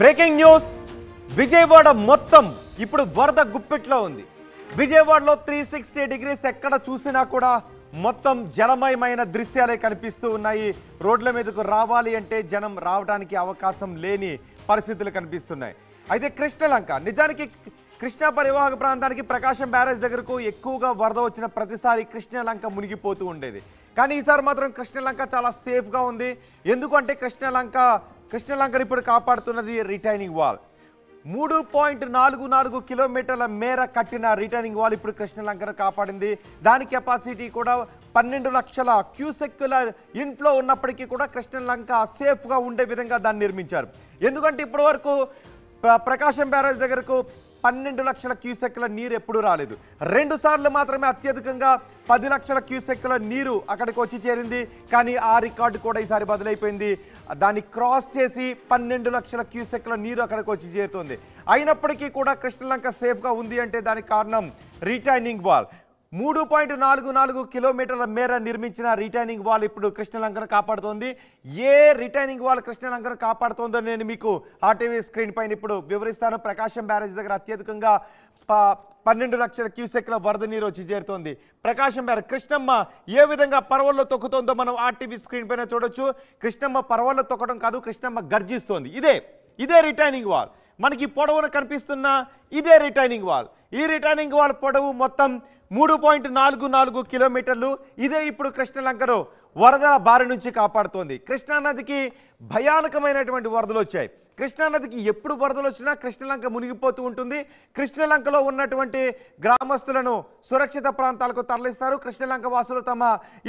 breaking news Vijayawada మొత్తం ఇప్పుడు వరద గుప్పిట్లో ఉంది విజయవాడలో త్రీ సిక్స్టీ డిగ్రీస్ ఎక్కడ చూసినా కూడా మొత్తం జలమయమైన దృశ్యాలే కనిపిస్తూ ఉన్నాయి రోడ్ల మీదకు రావాలి అంటే జనం రావడానికి అవకాశం లేని పరిస్థితులు కనిపిస్తున్నాయి అయితే కృష్ణలంక నిజానికి కృష్ణా పరివాహక ప్రాంతానికి ప్రకాశం బ్యారేజ్ దగ్గరకు ఎక్కువగా వరద వచ్చిన ప్రతిసారి కృష్ణలంక మునిగిపోతూ ఉండేది కానీ ఈసారి మాత్రం కృష్ణలంక చాలా సేఫ్గా ఉంది ఎందుకంటే కృష్ణలంక కృష్ణలంకర్ ఇప్పుడు కాపాడుతున్నది రిటైనింగ్ వాల్ మూడు పాయింట్ నాలుగు నాలుగు కిలోమీటర్ల మేర కట్టిన రిటర్నింగ్ వాల్ ఇప్పుడు కృష్ణలంకర్ కాపాడింది దాని కెపాసిటీ కూడా పన్నెండు లక్షల క్యూసెక్కుల ఇన్ఫ్లో ఉన్నప్పటికీ కూడా కృష్ణలంక సేఫ్గా ఉండే విధంగా దాన్ని నిర్మించారు ఎందుకంటే ఇప్పటివరకు ప్రకాశం బ్యారేజ్ దగ్గరకు పన్నెండు లక్షల క్యూసెక్ల నీరు ఎప్పుడూ రాలేదు రెండు సార్లు మాత్రమే అత్యధికంగా పది లక్షల క్యూసెక్ల నీరు అక్కడికి వచ్చి చేరింది కానీ ఆ రికార్డు కూడా ఈసారి బదులైపోయింది దాన్ని క్రాస్ చేసి పన్నెండు లక్షల క్యూసెక్ల నీరు అక్కడికి వచ్చి చేరుతుంది అయినప్పటికీ కూడా కృష్ణలంక సేఫ్గా ఉంది అంటే దానికి కారణం రిటైనింగ్ వాల్ మూడు పాయింట్ నాలుగు నాలుగు కిలోమీటర్ల మేర నిర్మించిన రిటైనింగ్ వాల్ ఇప్పుడు కృష్ణలంకను కాపాడుతోంది ఏ రిటైనింగ్ వాల్ కృష్ణలంకను కాపాడుతోందో నేను మీకు ఆర్టీవీ స్క్రీన్ పైన ఇప్పుడు వివరిస్తాను ప్రకాశం బ్యారేజ్ దగ్గర అత్యధికంగా పన్నెండు లక్షల క్యూసెక్ల వరద నీరు వచ్చి చేరుతోంది ప్రకాశం బ్యారేజ్ కృష్ణమ్మ ఏ విధంగా పర్వల్లో తొక్కుతోందో మనం ఆర్టీవీ స్క్రీన్ పైన చూడొచ్చు కృష్ణమ్మ పర్వల్లో తొక్కడం కాదు కృష్ణమ్మ గర్జిస్తోంది ఇదే ఇదే రిటైనింగ్ వాల్ మనకి పొడవున కనిపిస్తున్న ఇదే రిటైనింగ్ వాల్ ఈ రిటైనింగ్ వాల్ పొడవు మొత్తం మూడు పాయింట్ నాలుగు నాలుగు కిలోమీటర్లు ఇదే ఇప్పుడు కృష్ణలంకను వరదల బారి నుంచి కాపాడుతోంది కృష్ణానదికి భయానకమైనటువంటి వరదలు వచ్చాయి కృష్ణానదికి ఎప్పుడు వరదలు వచ్చినా కృష్ణలంక మునిగిపోతూ ఉంటుంది కృష్ణలంకలో ఉన్నటువంటి గ్రామస్తులను సురక్షిత ప్రాంతాలకు తరలిస్తారు కృష్ణలంక వాసులు తమ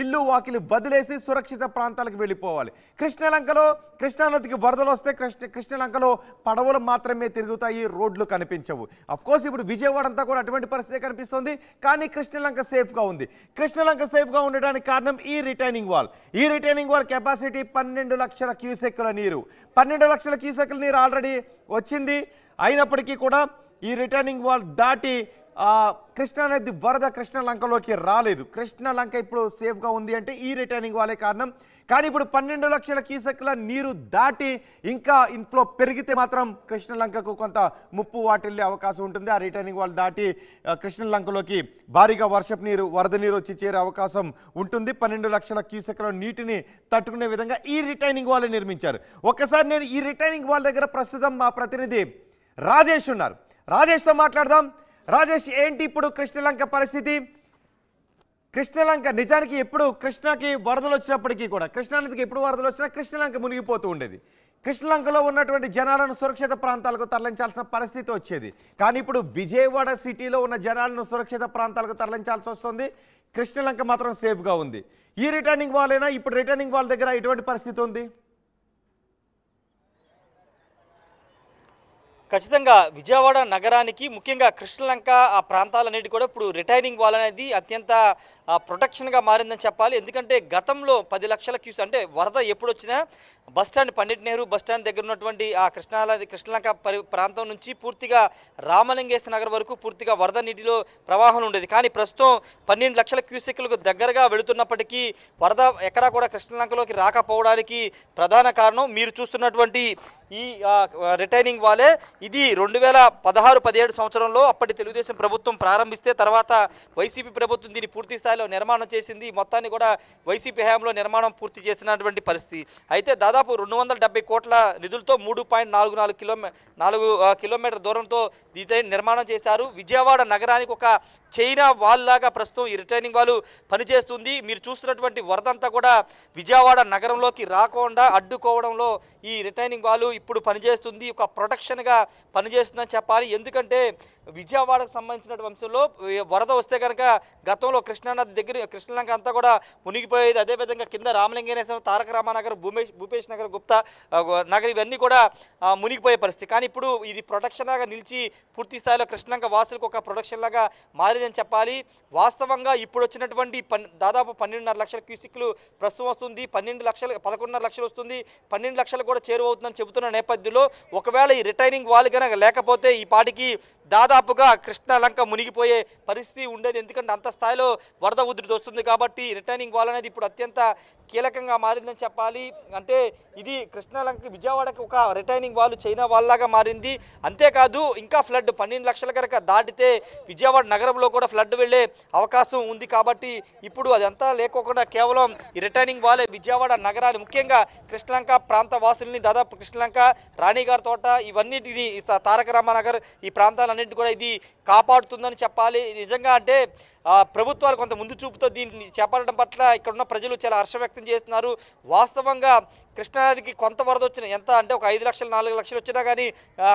ఇల్లు వాకిలి వదిలేసి సురక్షిత ప్రాంతాలకు వెళ్ళిపోవాలి కృష్ణలంకలో కృష్ణానదికి వరదలు వస్తే కృష్ణ కృష్ణలంకలో పడవలు మాత్రమే తిరుగుతాయి రోడ్లు కనిపించవు కోర్స్ ఇప్పుడు విజయవాడ అంతా కూడా అటువంటి పరిస్థితి కనిపిస్తుంది కానీ కృష్ణలంక సేఫ్గా ఉంది కృష్ణలంక సేఫ్గా ఉండడానికి కారణం ఈ రిటైనింగ్ వాల్ ఈ రిటైనింగ్ వాల్ కెపాసిటీ పన్నెండు లక్షల క్యూసెక్ల నీరు పన్నెండు లక్షల క్యూసెక్ మునకల నీరు ఆల్రెడీ వచ్చింది అయినప్పటికీ కూడా ఈ రిటర్నింగ్ వాల్ దాటి కృష్ణ అనేది వరద కృష్ణ లంకలోకి రాలేదు కృష్ణ లంక ఇప్పుడు సేఫ్గా ఉంది అంటే ఈ రిటర్నింగ్ వాళ్ళే కారణం కానీ ఇప్పుడు పన్నెండు లక్షల క్యూసెక్ల నీరు దాటి ఇంకా ఇన్ఫ్లో పెరిగితే మాత్రం కృష్ణ లంకకు కొంత ముప్పు వాటిల్లే అవకాశం ఉంటుంది ఆ రిటర్నింగ్ వాళ్ళు దాటి కృష్ణ లంకలోకి భారీగా వర్షపు నీరు వరద నీరు వచ్చి చేరే అవకాశం ఉంటుంది పన్నెండు లక్షల క్యూసెక్ల నీటిని తట్టుకునే విధంగా ఈ రిటైనింగ్ వాళ్ళే నిర్మించారు ఒకసారి నేను ఈ రిటైనింగ్ వాళ్ళ దగ్గర ప్రస్తుతం మా ప్రతినిధి రాజేష్ ఉన్నారు రాజేష్తో మాట్లాడదాం రాజేష్ ఏంటి ఇప్పుడు కృష్ణలంక పరిస్థితి కృష్ణలంక నిజానికి ఎప్పుడు కృష్ణకి వరదలు వచ్చినప్పటికీ కూడా కృష్ణానదికి ఎప్పుడు వరదలు వచ్చినా కృష్ణలంక మునిగిపోతూ ఉండేది కృష్ణలంకలో ఉన్నటువంటి జనాలను సురక్షిత ప్రాంతాలకు తరలించాల్సిన పరిస్థితి వచ్చేది కానీ ఇప్పుడు విజయవాడ సిటీలో ఉన్న జనాలను సురక్షిత ప్రాంతాలకు తరలించాల్సి వస్తుంది కృష్ణలంక మాత్రం సేఫ్గా ఉంది ఈ రిటర్నింగ్ వాళ్ళైనా ఇప్పుడు రిటర్నింగ్ వాళ్ళ దగ్గర ఎటువంటి పరిస్థితి ఉంది ఖచ్చితంగా విజయవాడ నగరానికి ముఖ్యంగా కృష్ణలంక ఆ ప్రాంతాలన్నిటి కూడా ఇప్పుడు రిటైరింగ్ వాల్ అనేది అత్యంత ప్రొటెక్షన్గా మారిందని చెప్పాలి ఎందుకంటే గతంలో పది లక్షల క్యూస్ అంటే వరద ఎప్పుడు వచ్చినా బస్టాండ్ పండిట్ నెహ్రూ బస్టాండ్ దగ్గర ఉన్నటువంటి ఆ కృష్ణాల కృష్ణలంక ప్రాంతం నుంచి పూర్తిగా రామలింగేశ్వర నగర్ వరకు పూర్తిగా వరద నీటిలో ప్రవాహం ఉండేది కానీ ప్రస్తుతం పన్నెండు లక్షల క్యూసెక్లకు దగ్గరగా వెళుతున్నప్పటికీ వరద ఎక్కడా కూడా కృష్ణలంకలోకి రాకపోవడానికి ప్రధాన కారణం మీరు చూస్తున్నటువంటి ఈ రిటైనింగ్ వాలే ఇది రెండు వేల పదహారు పదిహేడు సంవత్సరంలో అప్పటి తెలుగుదేశం ప్రభుత్వం ప్రారంభిస్తే తర్వాత వైసీపీ ప్రభుత్వం దీన్ని పూర్తి స్థాయిలో నిర్మాణం చేసింది మొత్తాన్ని కూడా వైసీపీ హయాంలో నిర్మాణం పూర్తి చేసినటువంటి పరిస్థితి అయితే దాదాపు రెండు వందల కోట్ల నిధులతో మూడు పాయింట్ నాలుగు నాలుగు కిలోమీ నాలుగు కిలోమీటర్ దూరంతో దీని నిర్మాణం చేశారు విజయవాడ నగరానికి ఒక చైనా వాల్ లాగా ప్రస్తుతం ఈ రిటైనింగ్ వాళ్ళు పనిచేస్తుంది మీరు చూస్తున్నటువంటి వరదంతా కూడా విజయవాడ నగరంలోకి రాకుండా అడ్డుకోవడంలో ఈ రిటైనింగ్ వాళ్ళు ఇప్పుడు పనిచేస్తుంది ఒక ప్రొటెక్షన్గా పనిచేస్తుందని చెప్పాలి ఎందుకంటే విజయవాడకు సంబంధించిన అంశంలో వరద వస్తే కనుక గతంలో కృష్ణానది దగ్గర కృష్ణలంక అంతా కూడా మునిగిపోయేది అదేవిధంగా కింద రామలింగేశ్వరం తారక రామానగర్ భూమేష్ భూపేష్ నగర్ గుప్తా నగర్ ఇవన్నీ కూడా మునిగిపోయే పరిస్థితి కానీ ఇప్పుడు ఇది ప్రొటెక్షన్ లాగా నిలిచి పూర్తి స్థాయిలో కృష్ణలంక వాసులకు ఒక ప్రొటెక్షన్ లాగా మారిందని చెప్పాలి వాస్తవంగా ఇప్పుడు వచ్చినటువంటి దాదాపు పన్నెండున్నర లక్షల క్యూసిక్లు ప్రస్తుతం వస్తుంది పన్నెండు లక్షలు పదకొండున్నర లక్షలు వస్తుంది పన్నెండు లక్షలు కూడా చేరువవుతుందని చెబుతున్న నేపథ్యంలో ఒకవేళ ఈ రిటైనింగ్ వాళ్ళు కనుక లేకపోతే ఈ పాటికి దాదాపు దాదాపుగా లంక మునిగిపోయే పరిస్థితి ఉండేది ఎందుకంటే అంత స్థాయిలో వరద ఉధృతి వస్తుంది కాబట్టి రిటర్నింగ్ వాల్ అనేది ఇప్పుడు అత్యంత కీలకంగా మారిందని చెప్పాలి అంటే ఇది కృష్ణాలంక విజయవాడకి ఒక రిటైనింగ్ వాళ్ళు చైనా వాళ్ళలాగా మారింది అంతేకాదు ఇంకా ఫ్లడ్ పన్నెండు లక్షల కనుక దాటితే విజయవాడ నగరంలో కూడా ఫ్లడ్ వెళ్ళే అవకాశం ఉంది కాబట్టి ఇప్పుడు అదంతా లేకోకుండా కేవలం ఈ రిటైనింగ్ వాళ్ళే విజయవాడ నగరాన్ని ముఖ్యంగా కృష్ణలంక ప్రాంత వాసుల్ని దాదాపు కృష్ణలంక రాణిగారి తోట ఇవన్నిటిని తారక రామానగర్ ఈ ప్రాంతాలన్నింటి కూడా ఇది కాపాడుతుందని చెప్పాలి నిజంగా అంటే ప్రభుత్వాలు కొంత ముందు చూపుతో దీన్ని చేపట్టడం పట్ల ఇక్కడున్న ప్రజలు చాలా హర్షం వ్యక్తం చేస్తున్నారు వాస్తవంగా కృష్ణానదికి కొంత వరద వచ్చిన ఎంత అంటే ఒక ఐదు లక్షలు నాలుగు లక్షలు వచ్చినా కానీ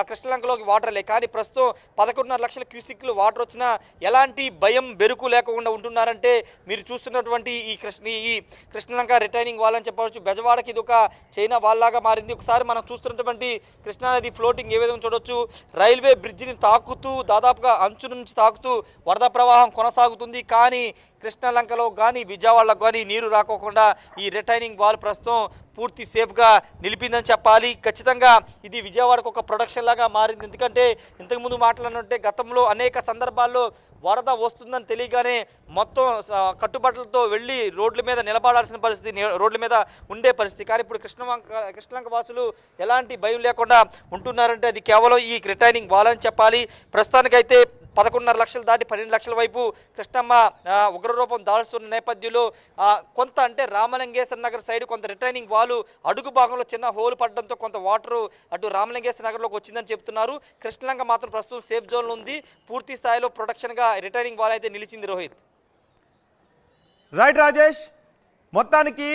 కృష్ణలంకలోకి వాటర్ లేదు కానీ ప్రస్తుతం పదకొండున్నర లక్షల క్యూసిక్లు వాటర్ వచ్చినా ఎలాంటి భయం బెరుకు లేకుండా ఉంటున్నారంటే మీరు చూస్తున్నటువంటి ఈ కృష్ణ ఈ కృష్ణలంక రిటైనింగ్ వాళ్ళని చెప్పవచ్చు బెజవాడకి ఇది ఒక చైనా వాళ్ళలాగా మారింది ఒకసారి మనం చూస్తున్నటువంటి కృష్ణానది ఫ్లోటింగ్ ఏ విధంగా చూడొచ్చు రైల్వే బ్రిడ్జిని తాకుతూ దాదాపుగా అంచు నుంచి తాకుతూ వరద ప్రవాహం కొనసాగుతూ అవుతుంది కానీ కృష్ణలంకలో కానీ విజయవాడలో కానీ నీరు రాకోకుండా ఈ రిటైనింగ్ వాల్ ప్రస్తుతం పూర్తి సేఫ్గా నిలిపిందని చెప్పాలి ఖచ్చితంగా ఇది విజయవాడకు ఒక ప్రొడక్షన్ లాగా మారింది ఎందుకంటే ఇంతకుముందు మాట్లాడినట్టే గతంలో అనేక సందర్భాల్లో వరద వస్తుందని తెలియగానే మొత్తం కట్టుబాట్లతో వెళ్ళి రోడ్ల మీద నిలబడాల్సిన పరిస్థితి రోడ్ల మీద ఉండే పరిస్థితి కానీ ఇప్పుడు కృష్ణవంక కృష్ణలంక వాసులు ఎలాంటి భయం లేకుండా ఉంటున్నారంటే అది కేవలం ఈ రిటైనింగ్ వాల్ అని చెప్పాలి ప్రస్తుతానికైతే పదకొండున్నర లక్షలు దాటి పన్నెండు లక్షల వైపు కృష్ణమ్మ ఉగ్రరూపం దాల్చుతున్న నేపథ్యంలో కొంత అంటే రామలింగేశ్వర నగర్ సైడ్ కొంత రిటైనింగ్ వాలు అడుగు భాగంలో చిన్న హోల్ పడడంతో కొంత వాటర్ అటు రామలింగేశ్వర నగర్లోకి వచ్చిందని చెప్తున్నారు కృష్ణలంక మాత్రం ప్రస్తుతం సేఫ్ జోన్లో ఉంది పూర్తి స్థాయిలో ప్రొడక్షన్గా రిటైనింగ్ వాల్ అయితే నిలిచింది రోహిత్ రైట్ రాజేష్ మొత్తానికి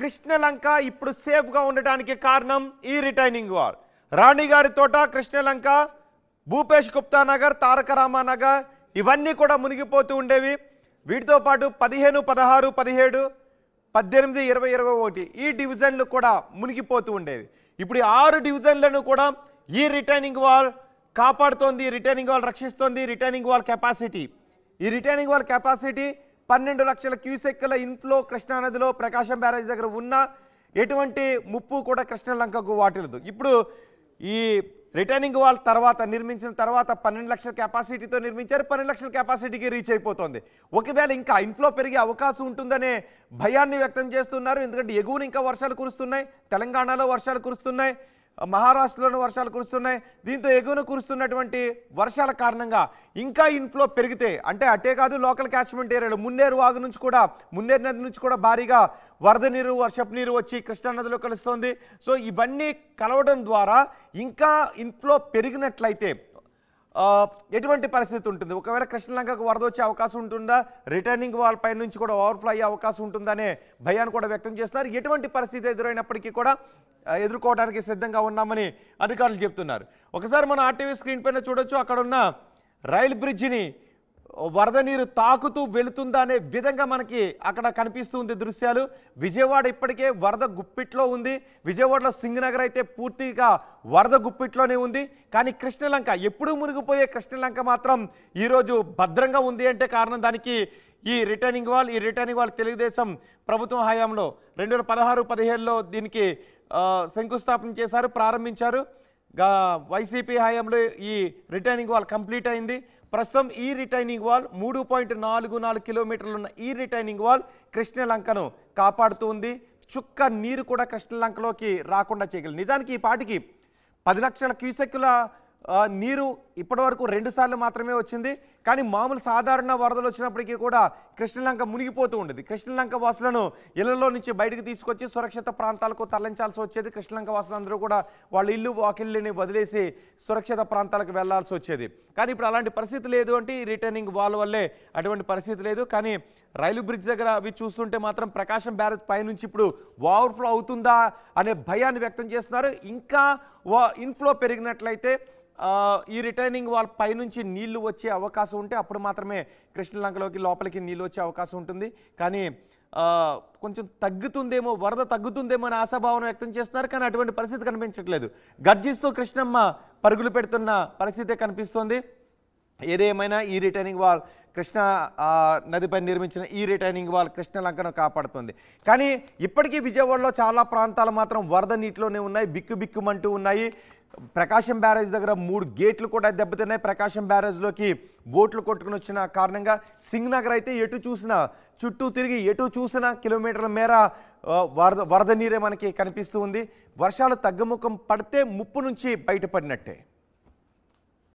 కృష్ణలంక ఇప్పుడు సేఫ్గా ఉండటానికి కారణం ఈ రిటైనింగ్ వార్ రాణి గారి తోట కృష్ణలంక భూపేష్ గుప్తా నగర్ తారక రామానగర్ ఇవన్నీ కూడా మునిగిపోతూ ఉండేవి వీటితో పాటు పదిహేను పదహారు పదిహేడు పద్దెనిమిది ఇరవై ఇరవై ఒకటి ఈ డివిజన్లు కూడా మునిగిపోతూ ఉండేవి ఇప్పుడు ఈ ఆరు డివిజన్లను కూడా ఈ రిటర్నింగ్ వాల్ కాపాడుతోంది రిటర్నింగ్ వాల్ రక్షిస్తోంది రిటర్నింగ్ వాల్ కెపాసిటీ ఈ రిటర్నింగ్ వాల్ కెపాసిటీ పన్నెండు లక్షల క్యూసెక్కుల ఇన్ఫ్లో కృష్ణానదిలో ప్రకాశం బ్యారేజ్ దగ్గర ఉన్న ఎటువంటి ముప్పు కూడా కృష్ణలంకకు వాటిలదు ఇప్పుడు ఈ రిటర్నింగ్ వాల్ తర్వాత నిర్మించిన తర్వాత పన్నెండు లక్షల కెపాసిటీతో నిర్మించారు పన్నెండు లక్షల కెపాసిటీకి రీచ్ అయిపోతుంది ఒకవేళ ఇంకా ఇన్ఫ్లో పెరిగే అవకాశం ఉంటుందనే భయాన్ని వ్యక్తం చేస్తున్నారు ఎందుకంటే ఎగువన ఇంకా వర్షాలు కురుస్తున్నాయి తెలంగాణలో వర్షాలు కురుస్తున్నాయి మహారాష్ట్రలోనూ వర్షాలు కురుస్తున్నాయి దీంతో ఎగువన కురుస్తున్నటువంటి వర్షాల కారణంగా ఇంకా ఇన్ఫ్లో పెరిగితే అంటే అటే కాదు లోకల్ క్యాచ్మెంట్ ఏరియాలో మున్నేరు వాగు నుంచి కూడా మున్నేరు నది నుంచి కూడా భారీగా వరద నీరు వర్షపు నీరు వచ్చి కృష్ణానదిలో కలుస్తోంది సో ఇవన్నీ కలవడం ద్వారా ఇంకా ఇన్ఫ్లో పెరిగినట్లయితే ఎటువంటి పరిస్థితి ఉంటుంది ఒకవేళ కృష్ణలంకకు వరద వచ్చే అవకాశం ఉంటుందా రిటర్నింగ్ వాల్ పై నుంచి కూడా ఓవర్ఫ్లో అయ్యే అవకాశం ఉంటుందనే భయాన్ని కూడా వ్యక్తం చేస్తున్నారు ఎటువంటి పరిస్థితి ఎదురైనప్పటికీ కూడా ఎదుర్కోవడానికి సిద్ధంగా ఉన్నామని అధికారులు చెప్తున్నారు ఒకసారి మనం ఆర్టీవీ స్క్రీన్ పైన చూడొచ్చు అక్కడున్న రైల్ బ్రిడ్జిని వరద నీరు తాకుతూ వెళుతుందా అనే విధంగా మనకి అక్కడ కనిపిస్తూ ఉంది దృశ్యాలు విజయవాడ ఇప్పటికే వరద గుప్పిట్లో ఉంది విజయవాడలో సింగనగర్ అయితే పూర్తిగా వరద గుప్పిట్లోనే ఉంది కానీ కృష్ణలంక ఎప్పుడూ మునిగిపోయే కృష్ణలంక మాత్రం ఈరోజు భద్రంగా ఉంది అంటే కారణం దానికి ఈ రిటర్నింగ్ వాల్ ఈ రిటర్నింగ్ వాల్ తెలుగుదేశం ప్రభుత్వం హయాంలో రెండు వేల పదహారు పదిహేడులో దీనికి శంకుస్థాపన చేశారు ప్రారంభించారు వైసీపీ హయాంలో ఈ రిటైనింగ్ వాల్ కంప్లీట్ అయింది ప్రస్తుతం ఈ రిటైనింగ్ వాల్ మూడు పాయింట్ నాలుగు నాలుగు కిలోమీటర్లు ఉన్న ఈ రిటైనింగ్ వాల్ కృష్ణలంకను కాపాడుతూ ఉంది చుక్క నీరు కూడా కృష్ణలంకలోకి రాకుండా చేయగలి నిజానికి ఈ పాటికి పది లక్షల క్యూసెక్కుల నీరు ఇప్పటివరకు రెండుసార్లు మాత్రమే వచ్చింది కానీ మామూలు సాధారణ వరదలు వచ్చినప్పటికీ కూడా కృష్ణలంక మునిగిపోతూ ఉండేది కృష్ణలంక వాసులను ఇళ్లలో నుంచి బయటకు తీసుకొచ్చి సురక్షిత ప్రాంతాలకు తరలించాల్సి వచ్చేది కృష్ణలంక వాసులందరూ కూడా వాళ్ళ ఇల్లు వాకిళ్ళని వదిలేసి సురక్షిత ప్రాంతాలకు వెళ్లాల్సి వచ్చేది కానీ ఇప్పుడు అలాంటి పరిస్థితి లేదు అంటే ఈ రిటర్నింగ్ వాల్ వల్లే అటువంటి పరిస్థితి లేదు కానీ రైలు బ్రిడ్జ్ దగ్గర అవి చూస్తుంటే మాత్రం ప్రకాశం బ్యారేజ్ పైనుంచి ఇప్పుడు ఓవర్ఫ్లో అవుతుందా అనే భయాన్ని వ్యక్తం చేస్తున్నారు ఇంకా ఇన్ఫ్లో పెరిగినట్లయితే ఈ రిటైనింగ్ వాల్ పైనుంచి నీళ్లు వచ్చే అవకాశం ఉంటే అప్పుడు మాత్రమే కృష్ణలంకలోకి లోపలికి నీళ్ళు వచ్చే అవకాశం ఉంటుంది కానీ కొంచెం తగ్గుతుందేమో వరద తగ్గుతుందేమో అని ఆశాభావం వ్యక్తం చేస్తున్నారు కానీ అటువంటి పరిస్థితి కనిపించట్లేదు గర్జిస్తూ కృష్ణమ్మ పరుగులు పెడుతున్న పరిస్థితే కనిపిస్తోంది ఏదేమైనా ఈ రిటైనింగ్ వాల్ కృష్ణ నదిపై నిర్మించిన ఈ రిటైనింగ్ వాల్ కృష్ణ లంకను కాపాడుతుంది కానీ ఇప్పటికీ విజయవాడలో చాలా ప్రాంతాలు మాత్రం వరద నీటిలోనే ఉన్నాయి బిక్కు బిక్కుమంటూ ఉన్నాయి ప్రకాశం బ్యారేజ్ దగ్గర మూడు గేట్లు కూడా దెబ్బతిన్నాయి ప్రకాశం బ్యారేజ్లోకి బోట్లు కొట్టుకుని వచ్చిన కారణంగా సింగ్ నగర్ అయితే ఎటు చూసినా చుట్టూ తిరిగి ఎటు చూసినా కిలోమీటర్ల మేర వరద వరద నీరే మనకి కనిపిస్తూ ఉంది వర్షాలు తగ్గుముఖం పడితే ముప్పు నుంచి బయటపడినట్టే